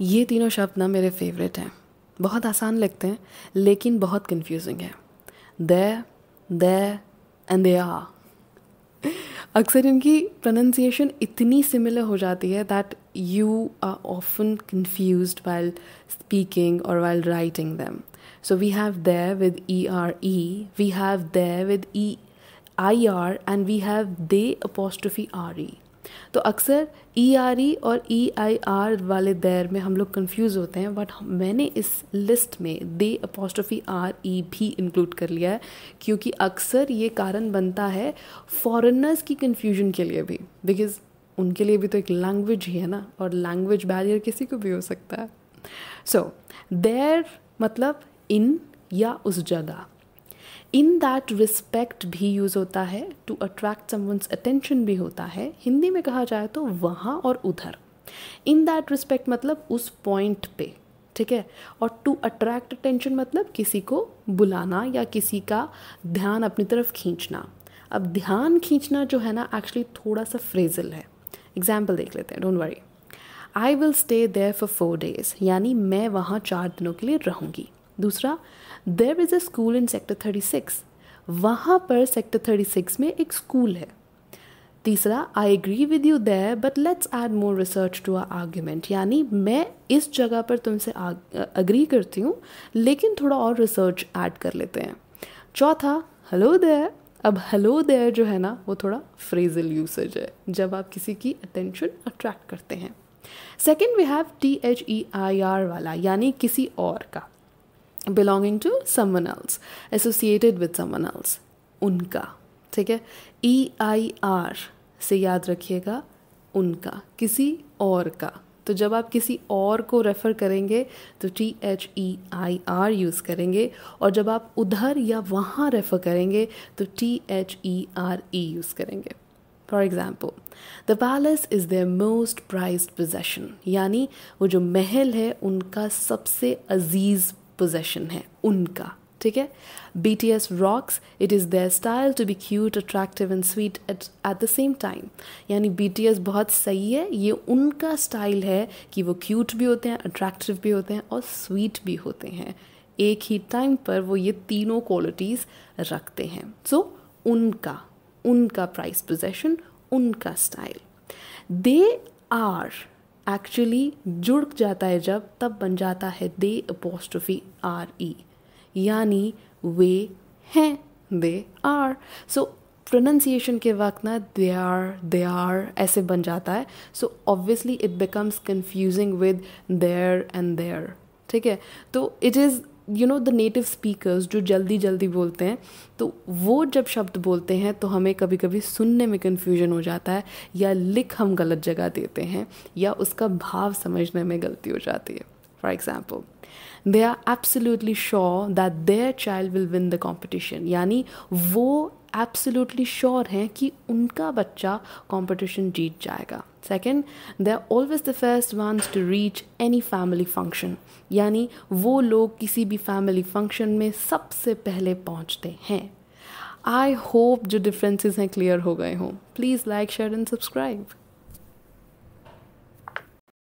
ये तीनों शब्द ना मेरे फेवरेट हैं बहुत आसान लगते हैं लेकिन बहुत कंफ्यूजिंग है दे दे एंड दे आ अक्सर इनकी प्रोनंसिएशन इतनी सिमिलर हो जाती है that you are often confused while speaking और while writing them so we have they with E R E we have they with E I R and we have they apostrophe R E तो अक्सर ई R ई और ई I are वाले there में हम लोग confuse होते हैं बट मैंने इस लिस्ट में दे अपोस्ट्रफी आर ई भी इंक्लूड कर लिया है क्योंकि अक्सर ये कारण बनता है फॉरेनर्स की कन्फ्यूजन के लिए भी बिकॉज उनके लिए भी तो एक लैंग्वेज ही है ना और लैंग्वेज बैरियर किसी को भी हो सकता है सो so, देर मतलब इन या उस जगह इन दैट रिस्पेक्ट भी यूज़ होता है टू अट्रैक्ट समवंस अटेंशन भी होता है हिंदी में कहा जाए तो वहाँ और उधर इन दैट रिस्पेक्ट मतलब उस पॉइंट पे ठीक है और टू अट्रैक्ट अटेंशन मतलब किसी को बुलाना या किसी का ध्यान अपनी तरफ खींचना अब ध्यान खींचना जो है ना एक्चुअली थोड़ा सा फ्रेजल है एग्जाम्पल देख लेते हैं don't worry I will stay there for four days यानी मैं वहाँ चार दिनों के लिए रहूँगी दूसरा there is a school in sector thirty six वहाँ पर सेक्टर थर्टी सिक्स में एक स्कूल है तीसरा I agree with you there but let's add more research to our argument यानी मैं इस जगह पर तुमसे अग्री करती हूँ लेकिन थोड़ा और रिसर्च ऐड कर लेते हैं चौथा हेलो देर अब हेलो देर जो है ना वो थोड़ा फ्रेजल यूसेज है जब आप किसी की अटेंशन अट्रैक्ट करते हैं second we have T H E I R वाला यानी किसी और का belonging to someone else associated with someone else उनका ठीक है ई आई आर से याद रखिएगा उनका किसी और का तो जब आप किसी और को रेफ़र करेंगे तो T H E I R use करेंगे और जब आप उधर या वहाँ रेफ़र करेंगे तो T H E R E use करेंगे for example the palace is there most prized possession यानी वो जो महल है उनका सबसे अजीज़ पोजेशन है उनका ठीक है B T S rocks it is there style to be cute attractive and sweet at at the same time यानी बी टी एस बहुत सही है ये उनका स्टाइल है कि वो क्यूट भी होते हैं अट्रैक्टिव भी होते हैं और स्वीट भी होते हैं एक ही टाइम पर वो ये तीनों क्वालिटीज़ रखते हैं सो so, उनका उनका प्राइस पोजेशन उनका स्टाइल दे आर एक्चुअली जुड़ जाता है जब तब बन जाता है दे अपोस्ट्रोफी आर ई यानी वे हैं दे आर सो प्रोनाउंसिएशन के वक्त ना दे आर दे आर ऐसे बन जाता है so obviously it becomes confusing with there and there ठीक है तो it is you know the native speakers जो जल्दी जल्दी बोलते हैं तो वो जब शब्द बोलते हैं तो हमें कभी कभी सुनने में कन्फ्यूजन हो जाता है या लिख हम गलत जगह देते हैं या उसका भाव समझने में गलती हो जाती है for example they are absolutely sure that there child will win the competition यानी वो एब्सोल्यूटली श्योर हैं कि उनका बच्चा कॉम्पिटिशन जीत जाएगा second they are always the first ones to reach any family function यानी वो लोग किसी भी फैमिली फंक्शन में सबसे पहले पहुंचते हैं आई होप जो डिफरेंसेस हैं क्लियर हो गए हों please like share and subscribe